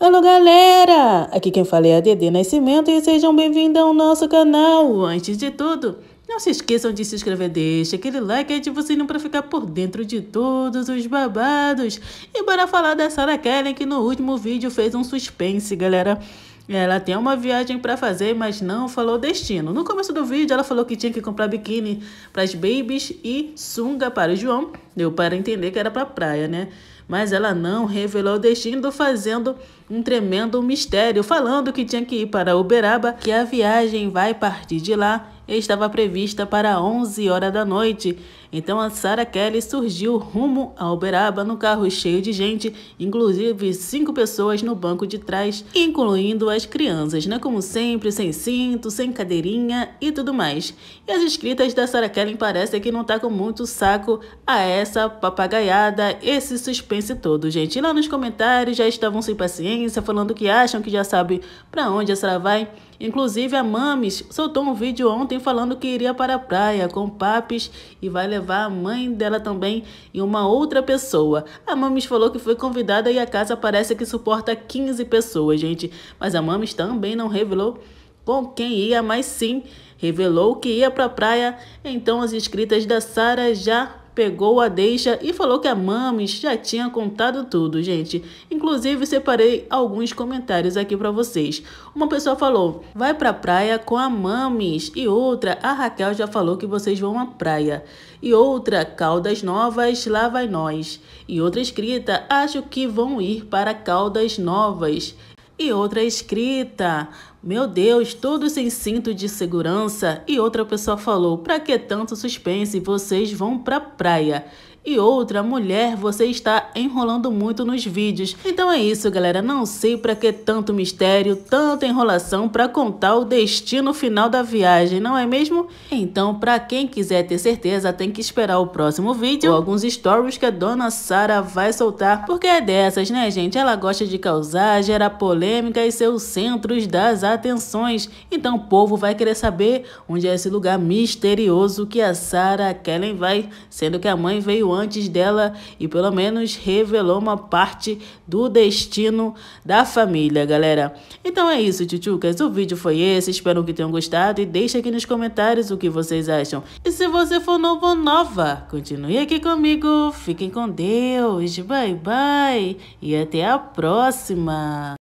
Alô galera, aqui quem fala é a Dede Nascimento e sejam bem-vindos ao nosso canal. Antes de tudo, não se esqueçam de se inscrever, deixa aquele like e ativa o sininho para ficar por dentro de todos os babados. E bora falar da Sarah Kellen que no último vídeo fez um suspense, galera. Ela tem uma viagem para fazer, mas não falou destino. No começo do vídeo, ela falou que tinha que comprar biquíni para as babies e sunga para o João. Deu para entender que era para praia, né? Mas ela não revelou o destino, fazendo um tremendo mistério, falando que tinha que ir para Uberaba, que a viagem vai partir de lá estava prevista para 11 horas da noite. Então a Sarah Kelly surgiu rumo a Uberaba no carro cheio de gente, inclusive cinco pessoas no banco de trás, incluindo as crianças, né? Como sempre, sem cinto, sem cadeirinha e tudo mais. E as escritas da Sarah Kelly parecem que não tá com muito saco a essa papagaiada, esse suspense todo, gente. E lá nos comentários já estavam sem paciência, falando que acham que já sabe para onde a Sarah vai. Inclusive a Mames soltou um vídeo ontem falando que iria para a praia com papis e vai levar levar a mãe dela também e uma outra pessoa. A Mamis falou que foi convidada e a casa parece que suporta 15 pessoas, gente. Mas a Mamis também não revelou com quem ia, mas sim revelou que ia para a praia. Então, as inscritas da Sara já pegou a deixa e falou que a Mames já tinha contado tudo, gente. Inclusive, separei alguns comentários aqui para vocês. Uma pessoa falou, vai para a praia com a Mames. E outra, a Raquel já falou que vocês vão à praia. E outra, Caldas Novas, lá vai nós. E outra escrita, acho que vão ir para Caldas Novas. E outra escrita, meu Deus, todos sem cinto de segurança. E outra pessoa falou: Pra que tanto suspense? Vocês vão pra praia. E outra, mulher, você está enrolando muito nos vídeos. Então é isso, galera. Não sei para que tanto mistério, tanta enrolação para contar o destino final da viagem, não é mesmo? Então, para quem quiser ter certeza, tem que esperar o próximo vídeo ou alguns stories que a dona Sara vai soltar, porque é dessas, né, gente? Ela gosta de causar, gerar polêmica e ser centros das atenções atenções, então o povo vai querer saber onde é esse lugar misterioso que a Sarah Kellen vai, sendo que a mãe veio antes dela e pelo menos revelou uma parte do destino da família, galera. Então é isso, tchutchucas, o vídeo foi esse, espero que tenham gostado e deixe aqui nos comentários o que vocês acham. E se você for novo ou nova, continue aqui comigo, fiquem com Deus, bye bye e até a próxima!